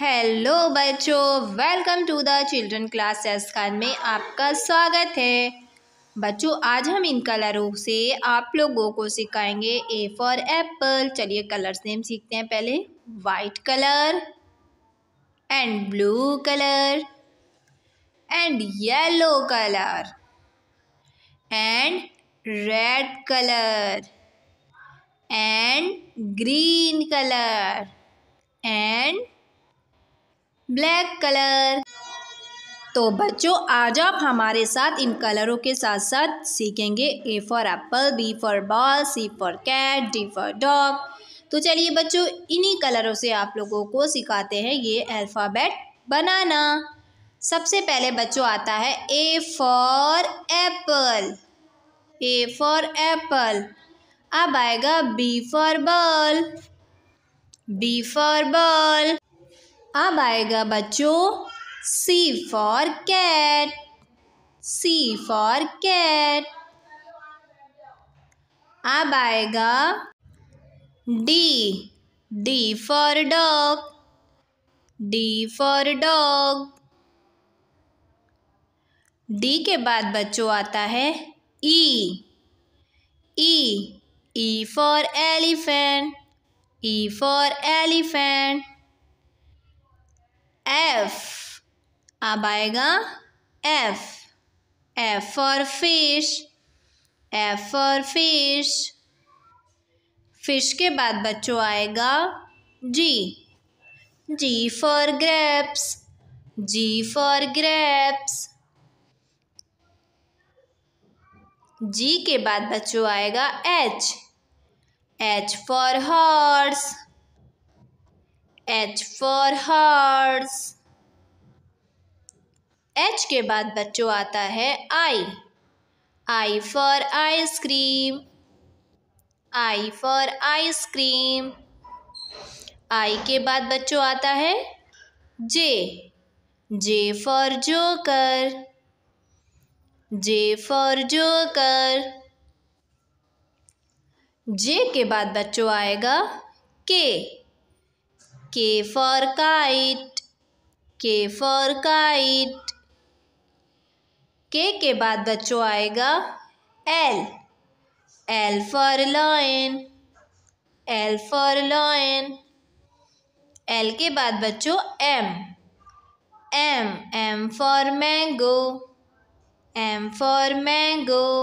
Hello बच्चों welcome to the children class Sanskar में आपका स्वागत है बच्चों आज हम इन कलरों से आप लोगों को सिखाएंगे ए फॉर एप्पल चलिए कलर्स नेम सीखते हैं पहले white colour and blue colour and yellow colour and red colour and green colour and black colour तो बच्चों आज आप हमारे साथ इन कलरों के साथ साथ सीखेंगे A for apple B for ball C for cat D for dog तो चलिए बच्चों इन्हीं कलरों से आप लोगों को सिखाते हैं ये अल्फ़ाबेट बनाना सबसे पहले बच्चों आता है A for apple A for apple अब आएगा B for ball B for ball अब आएगा बच्चों C for cat C for cat अब आएगा D D for dog D for dog D के बाद बच्चों आता है E E E for elephant E for elephant F अब आएगा F F for fish F for fish fish के बाद बच्चों आएगा G G for grapes ji for grapes G के बाद बच्चों आएगा H H for horse H for horse H के बाद बच्चों आता है I I for ice cream I for ice cream I के बाद बच्चों आता है J J for joker J for joker J के बाद बच्चों आएगा के K for kite, K for kite. K के बाद बच्चों आएगा L, L for lion, L for lion. L के बाद बच्चों M, M, M for mango, M for mango.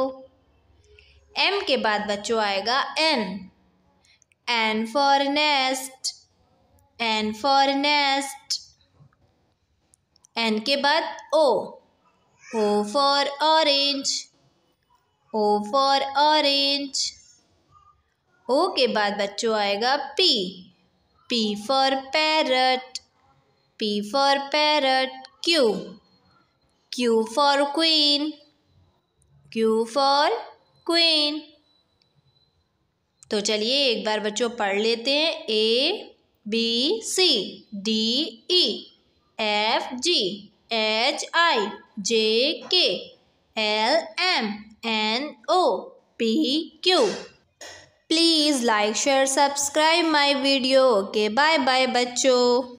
M के बाद बच्चों आएगा N, N for nest, N for nest N के बाद O O for orange O for orange O के बाद बच्चों आएगा P P for parrot P for parrot Q Q for queen Q for queen तो चलिए एक बार बच्चों पढ़ लेते हैं ए B C D E F G H I J K L M N O P Q Please like, share, subscribe my video. Okay, bye bye बच्चों